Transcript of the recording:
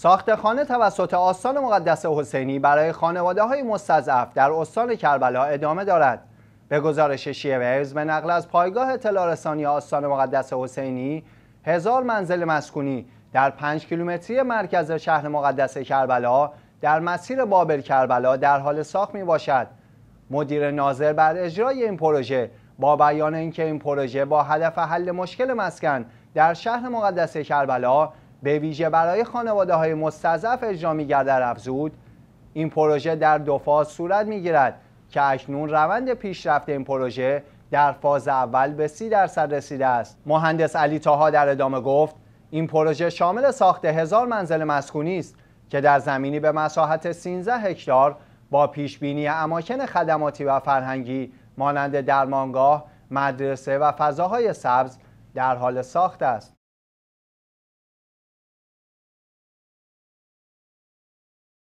ساخت خانه توسط آستان مقدس حسینی برای خانواده های مستضعف در استان کربلا ادامه دارد. به گزارش شیعه و به نقل از پایگاه اطلاع آستان مقدس حسینی هزار منزل مسکونی در پنج کیلومتری مرکز شهر مقدس کربلا در مسیر بابل کربلا در حال ساخت می باشد. مدیر ناظر بر اجرای این پروژه با بیان اینکه این پروژه با هدف حل مشکل مسکن در شهر مقدس کربلا به ویژه برای خانواده های مستضعف اجرا میگردد افزود این پروژه در دو فاز صورت میگیرد که اکنون روند پیشرفت این پروژه در فاز اول به سی درصد رسیده است مهندس علی تاها در ادامه گفت این پروژه شامل ساخت هزار منزل مسکونی است که در زمینی به مساحت 13 هکتار با پیشبینی اماکن خدماتی و فرهنگی مانند درمانگاه، مدرسه و فضاهای سبز در حال ساخت است.